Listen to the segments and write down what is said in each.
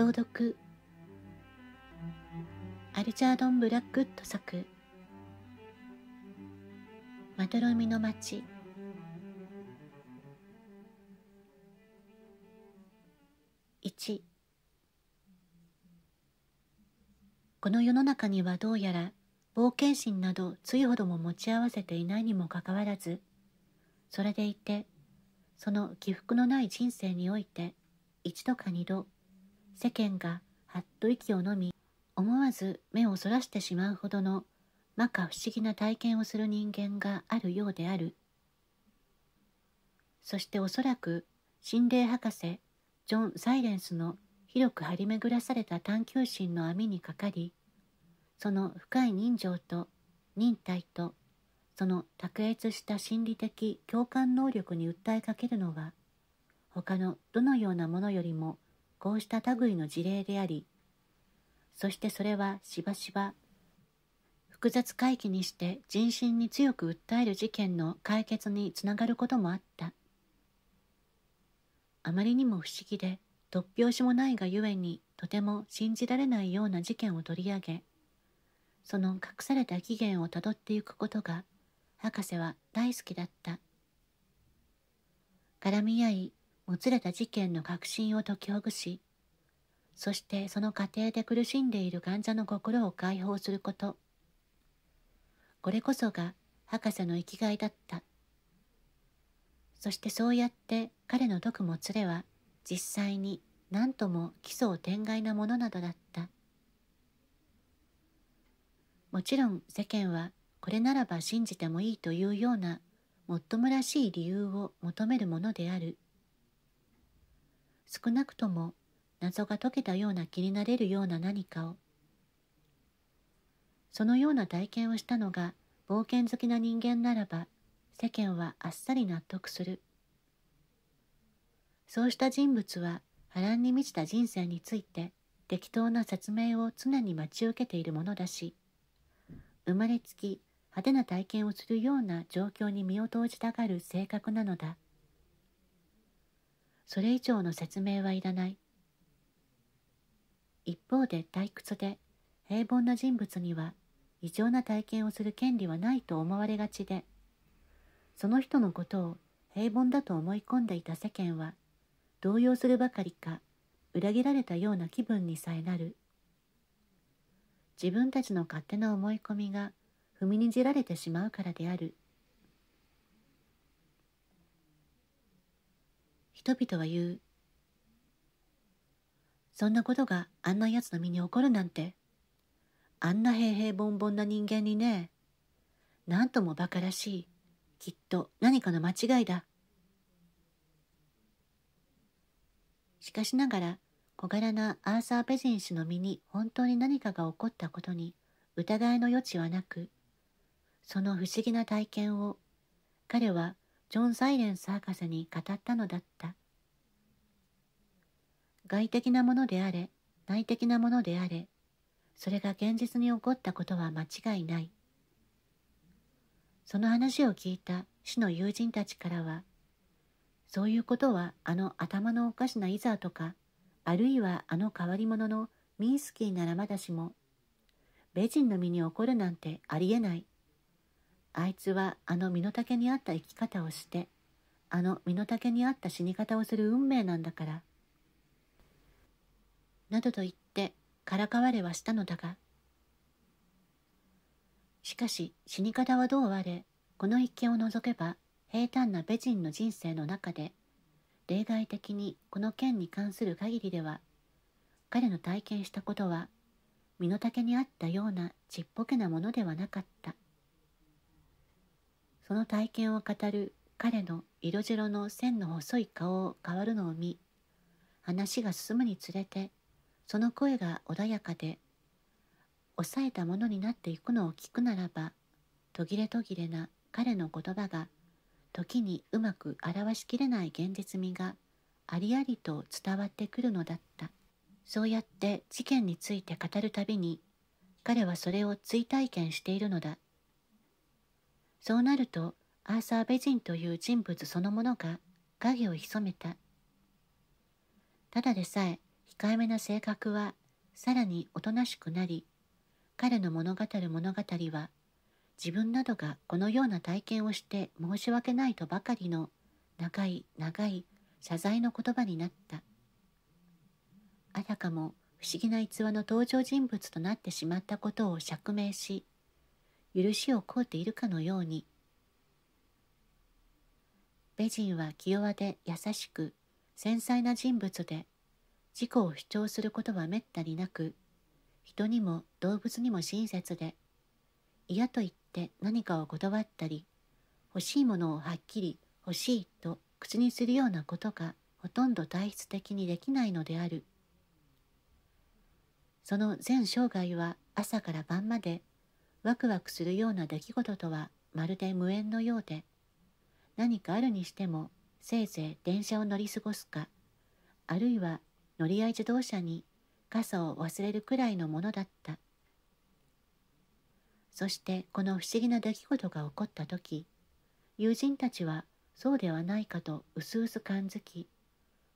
朗読アルチャードン・ブラックウッド作まどろみの町1この世の中にはどうやら冒険心などついほども持ち合わせていないにもかかわらずそれでいてその起伏のない人生において一度か二度世間がはっと息をのみ思わず目をそらしてしまうほどの摩訶不思議な体験をする人間があるようであるそしておそらく心霊博士ジョン・サイレンスの広く張り巡らされた探求心の網にかかりその深い人情と忍耐とその卓越した心理的共感能力に訴えかけるのは他のどのようなものよりもこうした類の事例でありそしてそれはしばしば複雑回帰にして人心に強く訴える事件の解決につながることもあったあまりにも不思議で突拍子もないがゆえにとても信じられないような事件を取り上げその隠された起源をたどっていくことが博士は大好きだった絡み合いもつれた事件の核心を解きほぐしそしてその過程で苦しんでいる患者の心を解放することこれこそが博士の生きがいだったそしてそうやって彼の解くもつれは実際に何とも奇想天外なものなどだったもちろん世間はこれならば信じてもいいというようなもっともらしい理由を求めるものである少なくとも謎が解けたような気になれるような何かをそのような体験をしたのが冒険好きな人間ならば世間はあっさり納得するそうした人物は波乱に満ちた人生について適当な説明を常に待ち受けているものだし生まれつき派手な体験をするような状況に身を投じたがる性格なのだそれ以上の説明はいらない一方で退屈で平凡な人物には異常な体験をする権利はないと思われがちでその人のことを平凡だと思い込んでいた世間は動揺するばかりか裏切られたような気分にさえなる自分たちの勝手な思い込みが踏みにじられてしまうからである人々は言う。そんなことがあんな奴の身に起こるなんて。あんな平平凡凡な人間にね。なんとも馬鹿らしい。きっと何かの間違いだ。しかしながら、小柄なアーサー・ペジン氏の身に本当に何かが起こったことに疑いの余地はなく、その不思議な体験を彼はジョン・サイレンス博士に語ったのだった外的なものであれ内的なものであれそれが現実に起こったことは間違いないその話を聞いた死の友人たちからはそういうことはあの頭のおかしなイザーとかあるいはあの変わり者のミンスキーならまだしも米人の身に起こるなんてありえないあいつはあの身の丈に合った生き方をしてあの身の丈に合った死に方をする運命なんだから」などと言ってからかわれはしたのだがしかし死に方はどうあれこの一件を除けば平坦なベジンの人生の中で例外的にこの件に関する限りでは彼の体験したことは身の丈に合ったようなちっぽけなものではなかった。その体験を語る彼の色白の線の細い顔を変わるのを見話が進むにつれてその声が穏やかで抑えたものになっていくのを聞くならば途切れ途切れな彼の言葉が時にうまく表しきれない現実味がありありと伝わってくるのだったそうやって事件について語るたびに彼はそれを追体験しているのだそうなるとアーサー・ベジンという人物そのものが影を潜めたただでさえ控えめな性格はさらにおとなしくなり彼の物語る物語は自分などがこのような体験をして申し訳ないとばかりの長い長い謝罪の言葉になったあたかも不思議な逸話の登場人物となってしまったことを釈明し許しを請うているかのようにベジンは気弱で優しく繊細な人物で自己を主張することはめったになく人にも動物にも親切で嫌と言って何かを断ったり欲しいものをはっきり欲しいと口にするようなことがほとんど体質的にできないのであるその全生涯は朝から晩までワクワクするような出来事とはまるで無縁のようで何かあるにしてもせいぜい電車を乗り過ごすかあるいは乗り合い自動車に傘を忘れるくらいのものだったそしてこの不思議な出来事が起こった時友人たちはそうではないかとうすうす感づき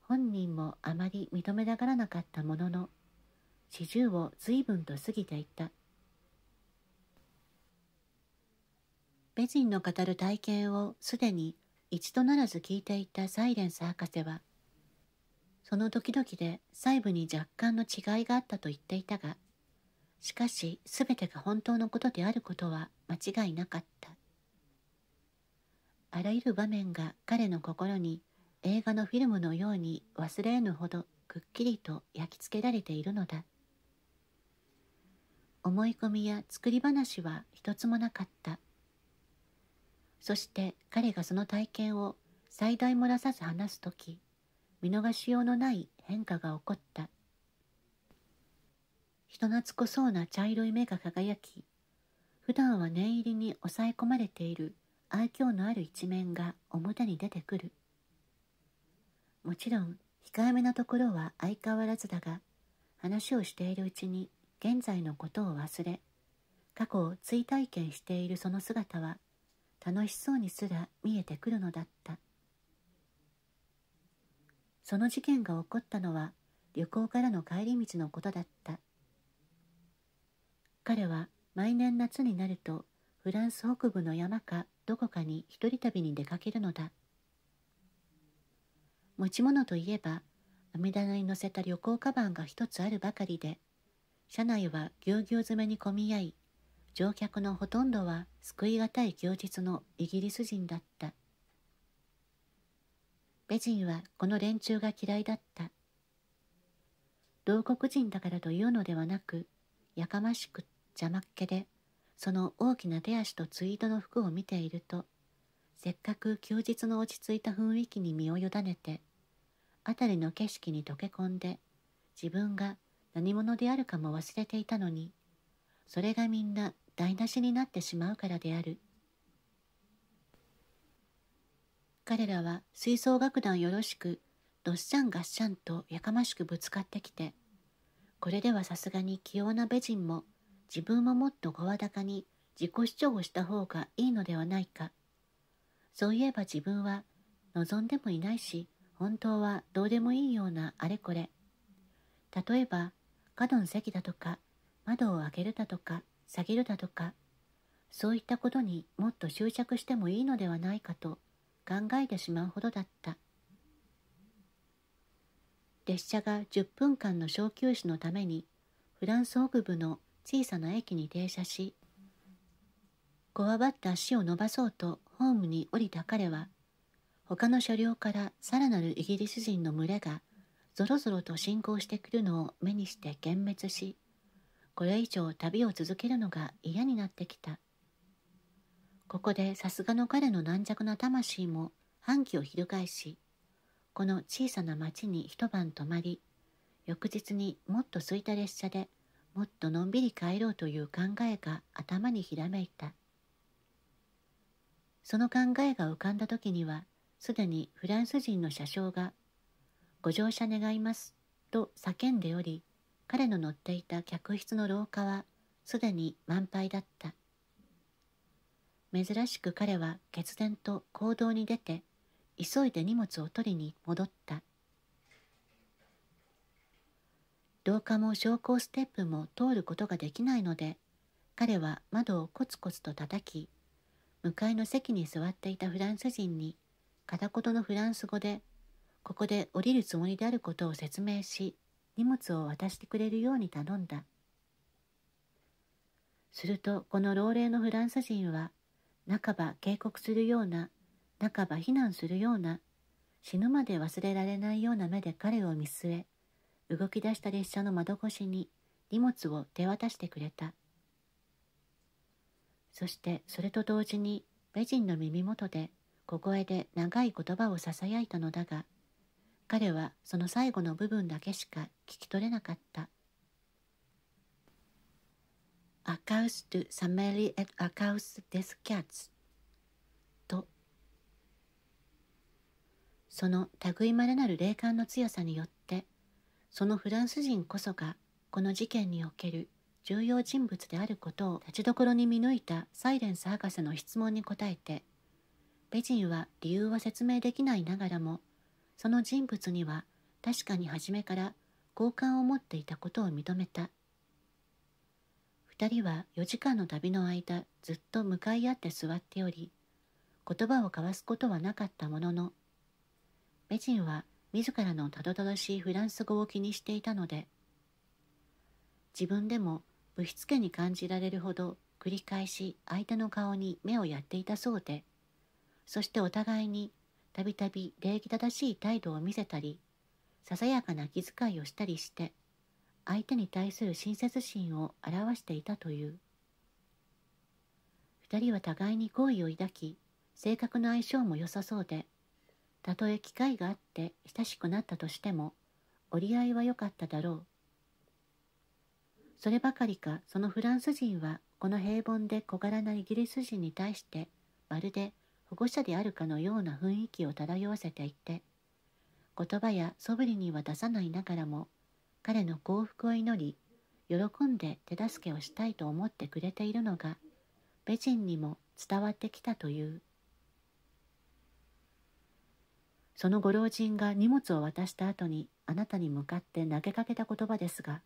本人もあまり認めたがらなかったものの四十を随分と過ぎていた。ベジンの語る体験をすでに一度ならず聞いていたサイレンス博士は、その時キで細部に若干の違いがあったと言っていたが、しかし全てが本当のことであることは間違いなかった。あらゆる場面が彼の心に映画のフィルムのように忘れぬほどくっきりと焼き付けられているのだ。思い込みや作り話は一つもなかった。そして彼がその体験を最大漏らさず話す時見逃しようのない変化が起こった人懐こそうな茶色い目が輝き普段は念入りに抑え込まれている愛嬌のある一面が表に出てくるもちろん控えめなところは相変わらずだが話をしているうちに現在のことを忘れ過去を追体験しているその姿は楽しそうにすら見えてくるのだったその事件が起こったのは旅行からの帰り道のことだった彼は毎年夏になるとフランス北部の山かどこかに一人旅に出かけるのだ持ち物といえば網棚に乗せた旅行カバンが一つあるばかりで車内はぎゅうぎゅう詰めに混み合い乗客のほとんどは救い難い供述のイギリス人だった。ベジンはこの連中が嫌いだった。同国人だからというのではなく、やかましく邪魔っ気で、その大きな手足とツイートの服を見ていると、せっかく休日の落ち着いた雰囲気に身を委ねて、辺りの景色に溶け込んで、自分が何者であるかも忘れていたのに、それがみんな台無しになってしまうからである彼らは吹奏楽団よろしくどっしゃんがっしゃんとやかましくぶつかってきてこれではさすがに器用な美人も自分ももっと声高に自己主張をした方がいいのではないかそういえば自分は望んでもいないし本当はどうでもいいようなあれこれ例えば角の席だとか窓を開けるだとか下げるだとかそういったことにもっと執着してもいいのではないかと考えてしまうほどだった列車が10分間の小休止のためにフランス北部の小さな駅に停車しこわばった足を伸ばそうとホームに降りた彼は他の車両からさらなるイギリス人の群れがぞろぞろと進行してくるのを目にして幻滅しこれ以上旅を続けるのが嫌になってきた。ここでさすがの彼の軟弱な魂も反旗を翻し、この小さな町に一晩泊まり、翌日にもっと空いた列車でもっとのんびり帰ろうという考えが頭にひらめいた。その考えが浮かんだ時には、すでにフランス人の車掌が、ご乗車願いますと叫んでおり、彼の乗っていた客室の廊下はすでに満杯だった珍しく彼は決然と行動に出て急いで荷物を取りに戻った廊下も昇降ステップも通ることができないので彼は窓をコツコツと叩き向かいの席に座っていたフランス人に片言のフランス語でここで降りるつもりであることを説明し荷物を渡してくれるように頼んだするとこの老齢のフランス人は半ば警告するような半ば非難するような死ぬまで忘れられないような目で彼を見据え動き出した列車の窓越しに荷物を手渡してくれたそしてそれと同時にベジンの耳元で小声で長い言葉をささやいたのだが彼はその最後の部分だけしか聞き取れなかった。Accounts to summary とその類まれなる霊感の強さによってそのフランス人こそがこの事件における重要人物であることを立ちどころに見抜いたサイレンス博士の質問に答えてベジンは理由は説明できないながらもその人物には確かに初めから好感を持っていたことを認めた2人は4時間の旅の間ずっと向かい合って座っており言葉を交わすことはなかったもののメジンは自らのたどたどしいフランス語を気にしていたので自分でもぶしつけに感じられるほど繰り返し相手の顔に目をやっていたそうでそしてお互いにたびたび礼儀正しい態度を見せたりささやかな気遣いをしたりして相手に対する親切心を表していたという2人は互いに好意を抱き性格の相性も良さそうでたとえ機会があって親しくなったとしても折り合いは良かっただろうそればかりかそのフランス人はこの平凡で小柄なイギリス人に対してまるで保護者であるかのような雰囲気を漂わせていて言葉やそぶりには出さないながらも彼の幸福を祈り喜んで手助けをしたいと思ってくれているのが美ジンにも伝わってきたというそのご老人が荷物を渡した後にあなたに向かって投げかけた言葉ですが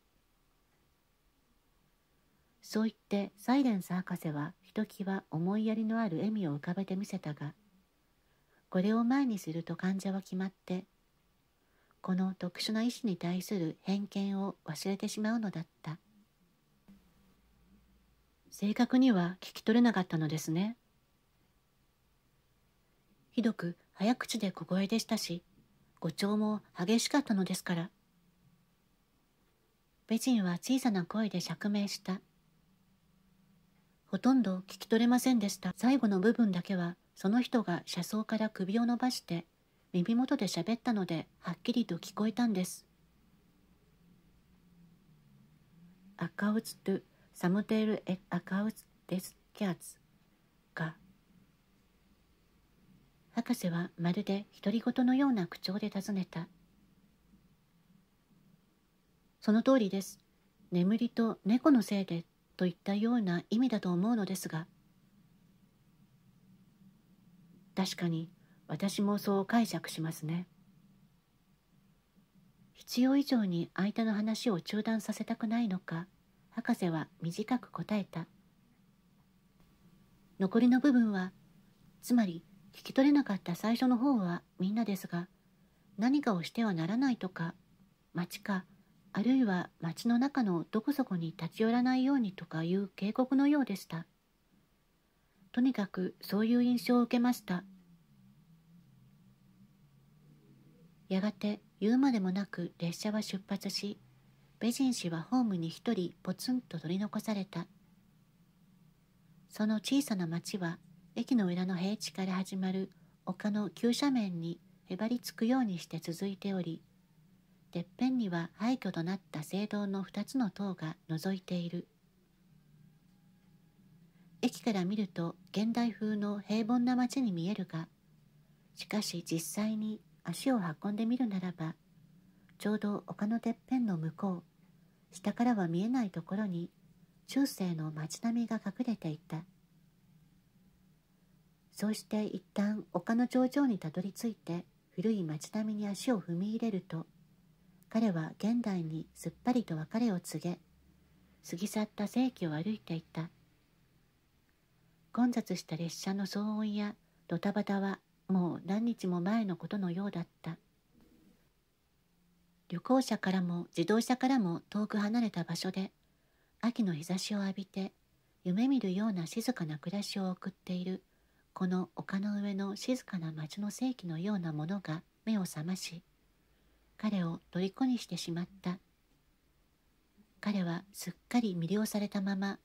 そう言ってサイレンス博士はひときわ思いやりのある笑みを浮かべてみせたがこれを前にすると患者は決まってこの特殊な意志に対する偏見を忘れてしまうのだった正確には聞き取れなかったのですねひどく早口で小声でしたし語調も激しかったのですから美人は小さな声で釈明したほとんど聞き取れませんでした最後の部分だけはその人が車窓から首を伸ばして耳元で喋ったのではっきりと聞こえたんです。アカウツトゥサムテールエアカウツデスキャツが博士はまるで独り言のような口調で尋ねた。その通りです。眠りと猫のせいでといったような意味だと思うのですが確かに私もそう解釈しますね必要以上に相手の話を中断させたくないのか博士は短く答えた残りの部分はつまり聞き取れなかった最初の方はみんなですが何かをしてはならないとか町かあるいは町の中のどこそこに立ち寄らないようにとかいう警告のようでしたとにかくそういう印象を受けましたやがて言うまでもなく列車は出発しベジン氏はホームに一人ポツンと取り残されたその小さな町は駅の裏の平地から始まる丘の急斜面にへばりつくようにして続いておりてっぺんには廃墟となった聖堂の2つの塔が覗いている駅から見ると現代風の平凡な町に見えるがしかし実際に足を運んでみるならばちょうど丘のてっぺんの向こう下からは見えないところに中世の町並みが隠れていたそうして一旦丘の頂上にたどり着いて古い町並みに足を踏み入れると彼は現代にすっぱりと別れを告げ過ぎ去った世紀を歩いていた混雑した列車の騒音やドタバタはもう何日も前のことのようだった旅行者からも自動車からも遠く離れた場所で秋の日差しを浴びて夢見るような静かな暮らしを送っているこの丘の上の静かな町の世紀のようなものが目を覚まし彼を虜にしてしまった彼はすっかり魅了されたまま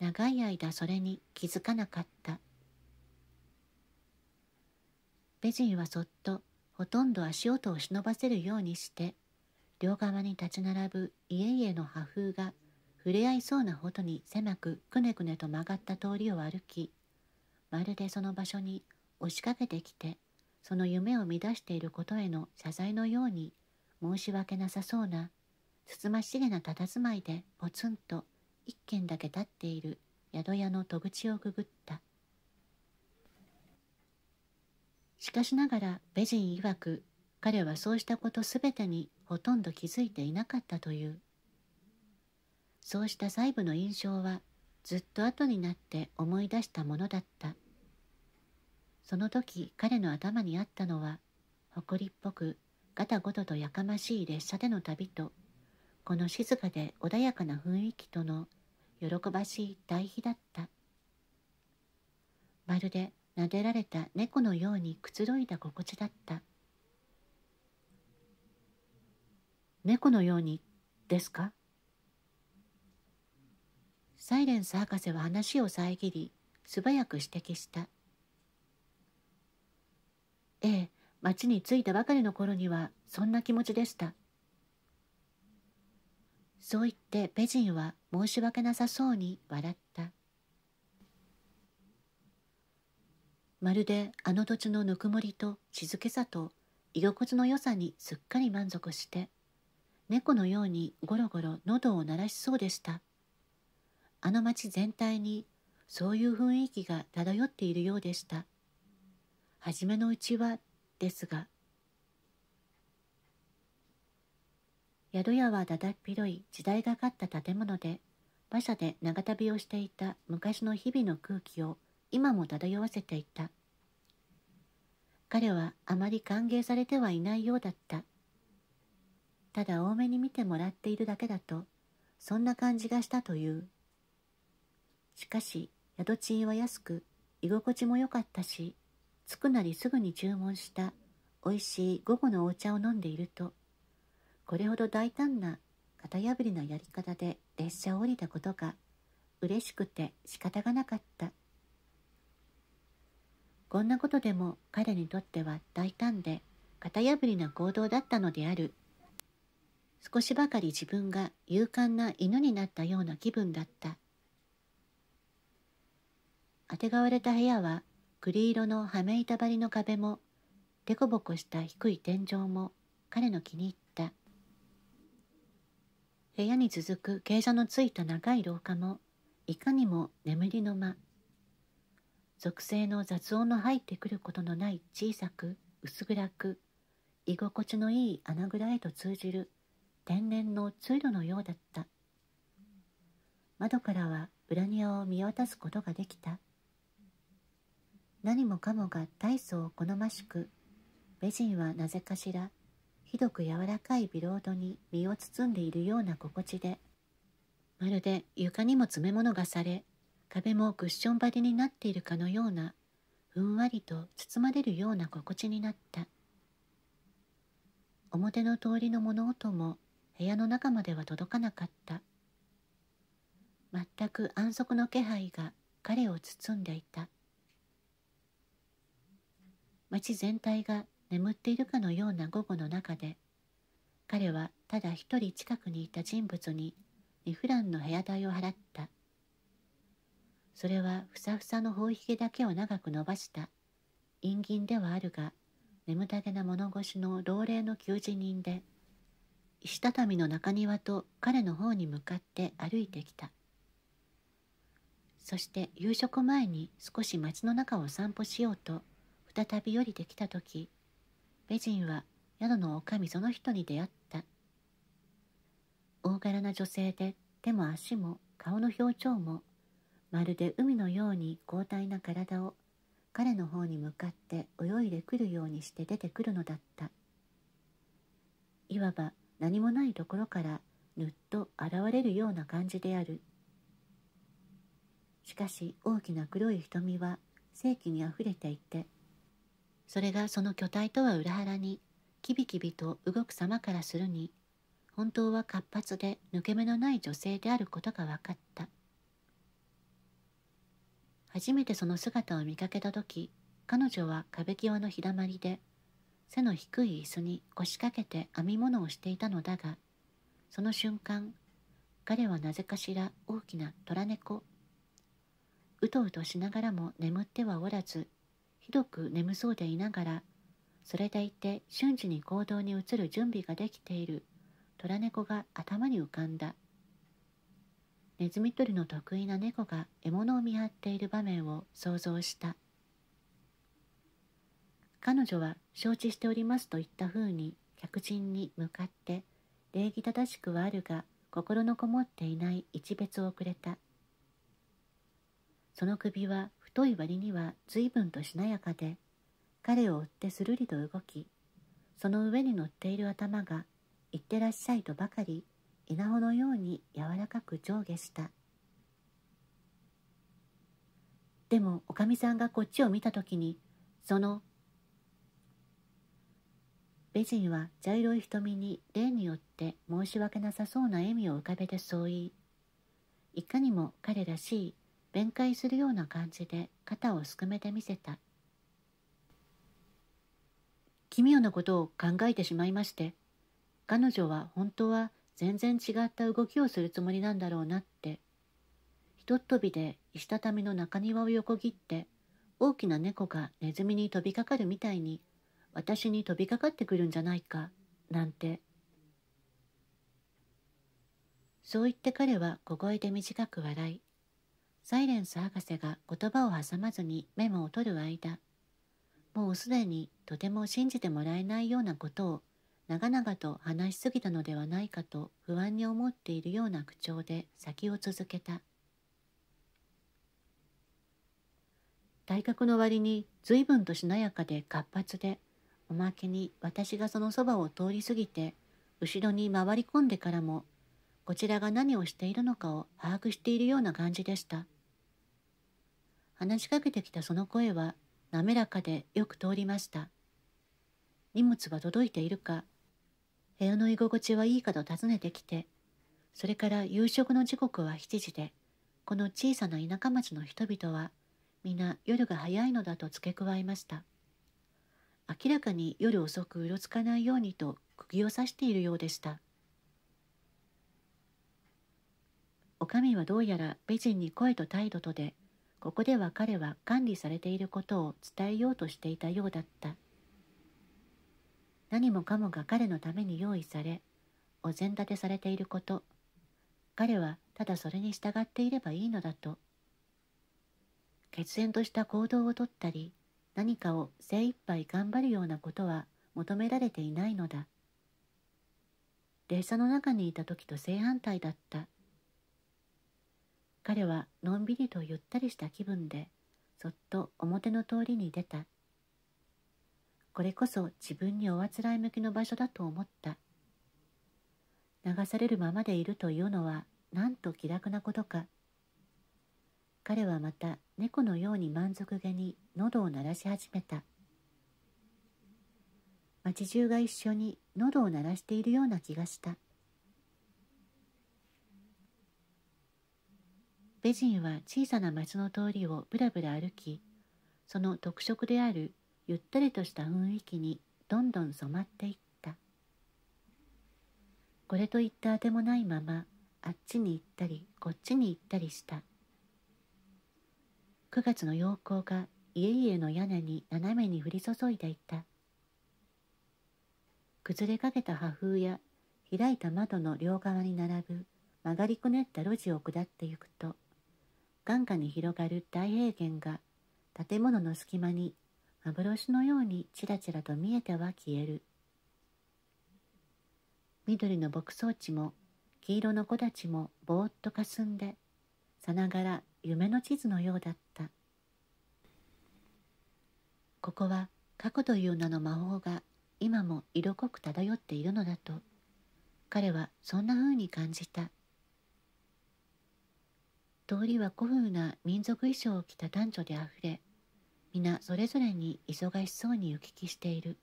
長い間それに気づかなかったベジンはそっとほとんど足音を忍ばせるようにして両側に立ち並ぶ家々の破風が触れ合いそうなほどに狭くくねくねと曲がった通りを歩きまるでその場所に押しかけてきてその夢を乱していることへの謝罪のように申し訳なさそうなつつましげな佇まいでポツンと一軒だけ立っている宿屋の戸口をくぐった。しかしながらベジン曰く彼はそうしたこと全てにほとんど気づいていなかったというそうした細部の印象はずっと後になって思い出したものだったその時彼の頭にあったのは誇りっぽくガタゴトとやかましい列車での旅とこの静かで穏やかな雰囲気との喜ばしい対比だったまるで撫でられた猫のようにくつろいだ心地だった猫のようにですかサイレンス博士は話を遮り素早く指摘したええ町に着いたばかりの頃にはそんな気持ちでしたそう言ってペジンは申し訳なさそうに笑ったまるであの土地のぬくもりと静けさと居心地の良さにすっかり満足して猫のようにゴロゴロ喉を鳴らしそうでしたあの町全体にそういう雰囲気が漂っているようでした初めのうちはですが宿屋はだだっ広い時代がかった建物で馬車で長旅をしていた昔の日々の空気を今も漂わせていた彼はあまり歓迎されてはいないようだったただ多めに見てもらっているだけだとそんな感じがしたというしかし宿賃は安く居心地も良かったし着くなりすぐに注文した美味しい午後のお茶を飲んでいるとこれほど大胆な型破りなやり方で列車を降りたことが嬉しくて仕方がなかったこんなことでも彼にとっては大胆で型破りな行動だったのである少しばかり自分が勇敢な犬になったような気分だったあてがわれた部屋は栗色の羽め板張りの壁もでこぼこした低い天井も彼の気に入った部屋に続く傾斜のついた長い廊下もいかにも眠りの間属性の雑音の入ってくることのない小さく薄暗く居心地のいい穴蔵へと通じる天然の通路のようだった窓からは裏庭を見渡すことができた何もかもが大層好ましくベジンはなぜかしらひどく柔らかいビロードに身を包んでいるような心地でまるで床にも詰め物がされ壁もクッション張りになっているかのようなふんわりと包まれるような心地になった表の通りの物音も部屋の中までは届かなかった全く安息の気配が彼を包んでいた町全体が眠っているかのような午後の中で彼はただ一人近くにいた人物にリフランの部屋代を払ったそれはふさふさの頬ひげだけを長く伸ばした陰銀ではあるが眠たげな物腰の老齢の求人人で石畳の中庭と彼の方に向かって歩いてきたそして夕食前に少し町の中を散歩しようと再び降りてきた時ベジンは宿の女将その人に出会った大柄な女性で手も足も顔の表情もまるで海のように広大な体を彼の方に向かって泳いでくるようにして出てくるのだったいわば何もないところからぬっと現れるような感じであるしかし大きな黒い瞳は正気にあふれていてそれがその巨体とは裏腹にキビキビと動く様からするに本当は活発で抜け目のない女性であることが分かった。初めてその姿を見かけた時彼女は壁際の日だまりで背の低い椅子に腰掛けて編み物をしていたのだがその瞬間彼はなぜかしら大きな虎猫うとうとしながらも眠ってはおらずひどく眠そうでいながらそれでいて瞬時に行動に移る準備ができている虎猫が頭に浮かんだネズミ捕りの得意な猫が獲物を見張っている場面を想像した彼女は承知しておりますといったふうに客人に向かって礼儀正しくはあるが心のこもっていない一別をくれたその首は太い割には随分としなやかで彼を追ってするりと動きその上に乗っている頭が「行ってらっしゃい」とばかり稲穂のように柔らかく上下したでもおかみさんがこっちを見た時にその美人は茶色い瞳に例によって申し訳なさそうな笑みを浮かべてそう言いいかにも彼らしい弁解するような感じで肩をすくめてみせた奇妙なことを考えてしまいまして彼女は本当は全然違った動きをするつもりなんだろうなってひとっ飛びで石畳の中庭を横切って大きな猫がネズミに飛びかかるみたいに私に飛びかかってくるんじゃないかなんてそう言って彼は小声で短く笑いサイレンス博士が言葉を挟まずにメモを取る間もうすでにとても信じてもらえないようなことを長々と話しすぎたのではないかと不安に思っているような口調で先を続けた大学の割に随分としなやかで活発でおまけに私がそのそばを通り過ぎて後ろに回り込んでからもこちらが何をしているのかを把握しているような感じでした話しかけてきたその声は滑らかでよく通りました荷物は届いているか部屋の居心地はいいかと尋ねてきて、それから夕食の時刻は7時で、この小さな田舎町の人々は、皆夜が早いのだと付け加えました。明らかに夜遅くうろつかないようにと釘を刺しているようでした。お上はどうやら美人に声と態度とで、ここでは彼は管理されていることを伝えようとしていたようだった。何もかもが彼のために用意されお膳立てされていること彼はただそれに従っていればいいのだと決然とした行動をとったり何かを精一杯頑張るようなことは求められていないのだ列車の中にいた時と正反対だった彼はのんびりとゆったりした気分でそっと表の通りに出たこれこそ自分におあつらい向きの場所だと思った流されるままでいるというのはなんと気楽なことか彼はまた猫のように満足げに喉を鳴らし始めた町中が一緒に喉を鳴らしているような気がしたベジンは小さな町の通りをぶらぶら歩きその特色であるゆったりとした雰囲気にどんどん染まっていったこれといったあてもないままあっちに行ったりこっちに行ったりした9月の陽光が家々の屋根に斜めに降り注いでいた崩れかけた破風や開いた窓の両側に並ぶ曲がりくねった路地を下ってゆくと眼下に広がる大平原が建物の隙間に幻のようにちらちらと見えては消える緑の牧草地も黄色の木立もぼーっとかすんでさながら夢の地図のようだったここは過去という名の魔法が今も色濃く漂っているのだと彼はそんなふうに感じた通りは古風な民族衣装を着た男女であふれ皆それぞれに忙しそうに行き来している。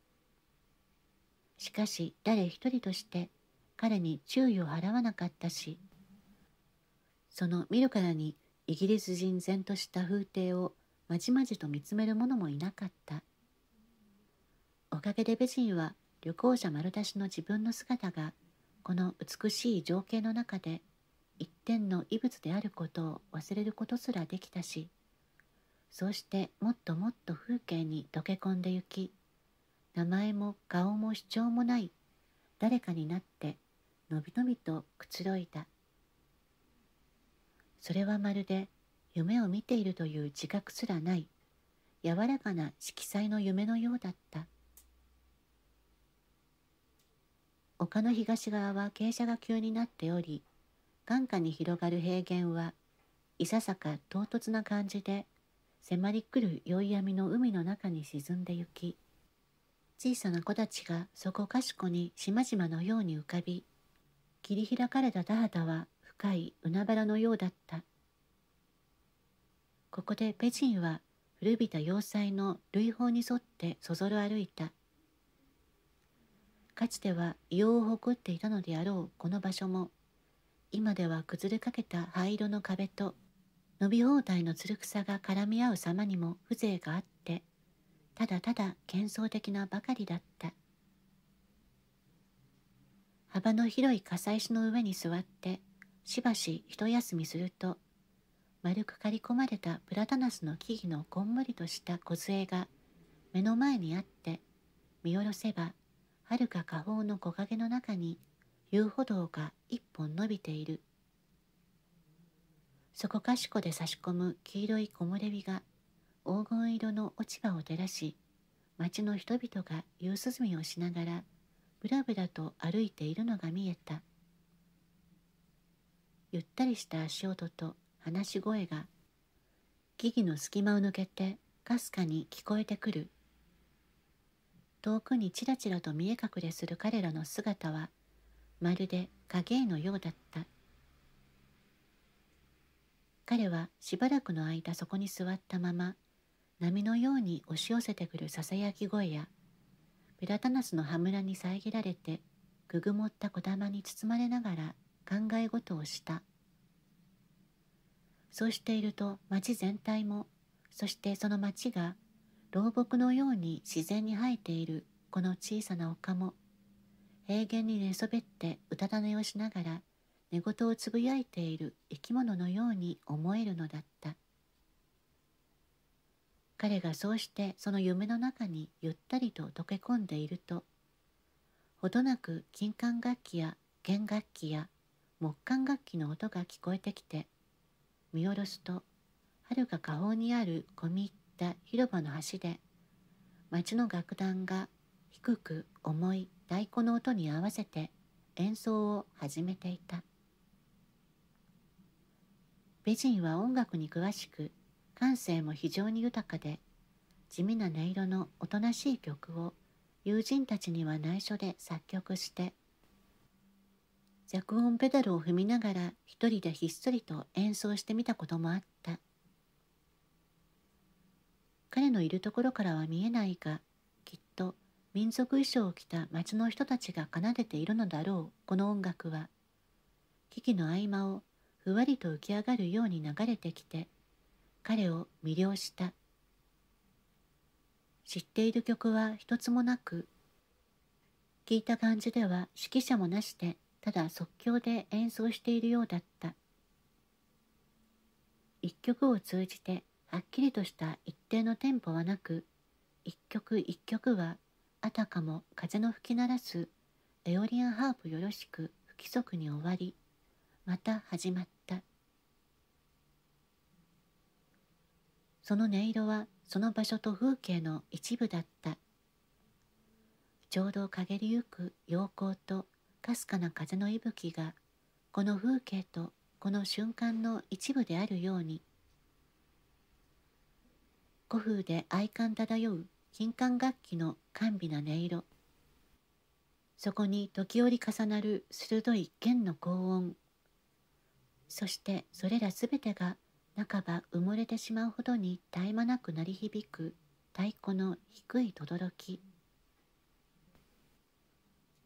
しかし誰一人として彼に注意を払わなかったし、その見るからにイギリス人然とした風景をまじまじと見つめる者もいなかった。おかげで美人は旅行者丸出しの自分の姿がこの美しい情景の中で一点の異物であることを忘れることすらできたしそうしてもっともっと風景に溶け込んでゆき名前も顔も主張もない誰かになってのびのびとくつろいだそれはまるで夢を見ているという自覚すらない柔らかな色彩の夢のようだった丘の東側は傾斜が急になっており眼下に広がる平原はいささか唐突な感じで迫りくる宵闇の海の中に沈んでゆき小さな子たちがそこかしこに島々のように浮かび切り開かれた田畑は深い海原のようだったここでペジンは古びた要塞の類法に沿ってそぞろ歩いたかつては硫黄を誇っていたのであろうこの場所も今では崩れかけた灰色の壁と伸び放題のつる草が絡み合う様にも風情があってただただ幻想的なばかりだった幅の広い笠石の上に座ってしばし一休みすると丸く刈り込まれたプラタナスの木々のこんもりとした梢が目の前にあって見下ろせばはるか下方の木陰の中に遊歩道が一本伸びているそこかしこで差し込む黄色い木漏れ日が黄金色の落ち葉を照らし町の人々が夕涼みをしながらぶらぶらと歩いているのが見えたゆったりした足音と話し声が木々の隙間を抜けてかすかに聞こえてくる遠くにちらちらと見え隠れする彼らの姿はまるで影絵のようだった彼はしばらくの間そこに座ったまま波のように押し寄せてくるささやき声やペラタナスの羽村に遮られてくぐもった小玉に包まれながら考え事をしたそうしていると町全体もそしてその町が老木のように自然に生えているこの小さな丘も平原に寝そべってうたた寝をしながら寝言をつぶやいている生き物のように思えるのだった彼がそうしてその夢の中にゆったりと溶け込んでいるとほどなく金管楽器や弦楽器や木管楽器の音が聞こえてきて見下ろすとはるか下方にある込み入った広場の端で町の楽団が低く重い太鼓の音に合わせて演奏を始めていた。美人は音楽に詳しく感性も非常に豊かで地味な音色のおとなしい曲を友人たちには内緒で作曲して弱音ペダルを踏みながら一人でひっそりと演奏してみたこともあった彼のいるところからは見えないがきっと民族衣装を着た町の人たちが奏でているのだろうこの音楽は危機の合間をふわりと浮き上がるように流れてきて彼を魅了した知っている曲は一つもなく聞いた感じでは指揮者もなしでただ即興で演奏しているようだった一曲を通じてはっきりとした一定のテンポはなく一曲一曲はあたかも風の吹き鳴らすエオリアンハープよろしく不規則に終わりまた始まったその音色はその場所と風景の一部だったちょうど陰りゆく陽光とかすかな風の息吹がこの風景とこの瞬間の一部であるように古風で愛感漂う金管楽器の甘美な音色そこに時折重なる鋭い弦の高音そしてそれらすべてが半ば埋もれてしまうほどに絶え間なく鳴り響く太鼓の低い轟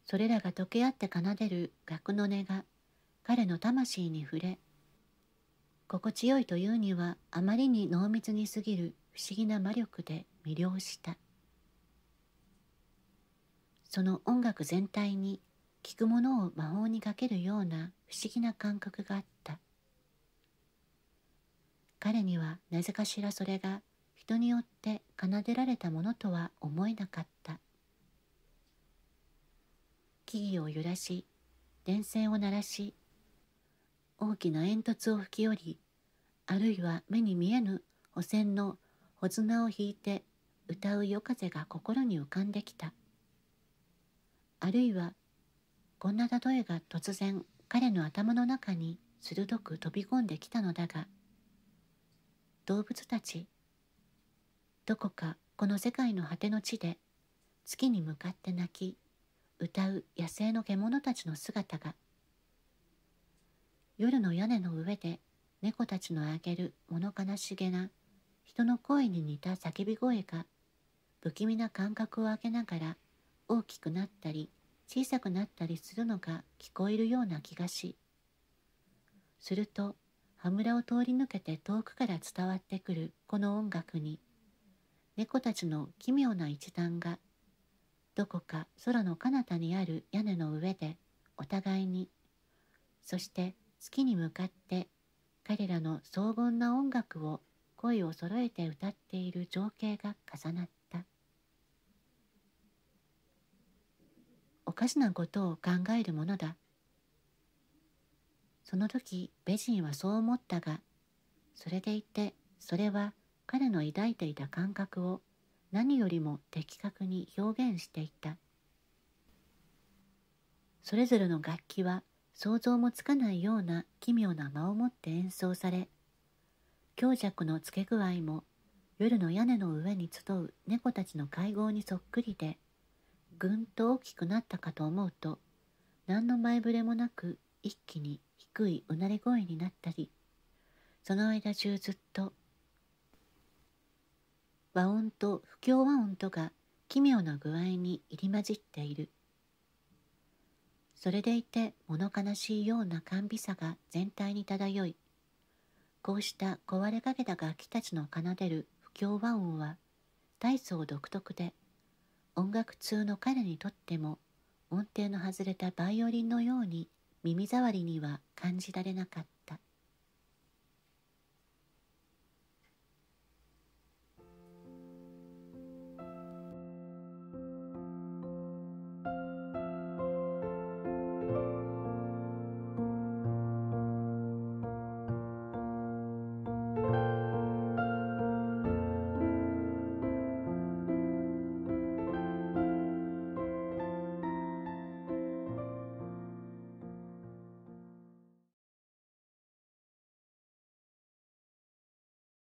それらが溶け合って奏でる楽の音が彼の魂に触れ心地よいというにはあまりに濃密に過ぎる不思議な魔力で魅了したその音楽全体に聞くものを魔法にかけるような不思議な感覚があった彼にはなぜかしらそれが人によって奏でられたものとは思えなかった木々を揺らし電線を鳴らし大きな煙突を吹き降りあるいは目に見えぬ汚染の穂綱を引いて歌う夜風が心に浮かんできたあるいはこんな例えが突然彼の頭の中に鋭く飛び込んできたのだが動物たちどこかこの世界の果ての地で月に向かって泣き歌う野生の獣たちの姿が夜の屋根の上で猫たちのあげる物悲しげな人の声に似た叫び声が不気味な感覚を上げながら大きくなったり小さくなったりするのが聞こえるような気がしすると羽村を通り抜けて遠くから伝わってくるこの音楽に猫たちの奇妙な一団がどこか空の彼方にある屋根の上でお互いにそして月に向かって彼らの荘厳な音楽を声を揃えて歌っている情景が重なった。かしなことを考えるものだ。その時ベジンはそう思ったがそれでいてそれは彼の抱いていた感覚を何よりも的確に表現していたそれぞれの楽器は想像もつかないような奇妙な間をもって演奏され強弱の付け具合も夜の屋根の上に集う猫たちの会合にそっくりでぐんと大きくなったかと思うと何の前触れもなく一気に低いうなり声になったりその間中ずっと和音と不協和音とが奇妙な具合に入り混じっているそれでいて物悲しいような甘美さが全体に漂いこうした壊れかけた楽器たちの奏でる不協和音は大層独特で音楽通の彼にとっても音程の外れたバイオリンのように耳障りには感じられなかった。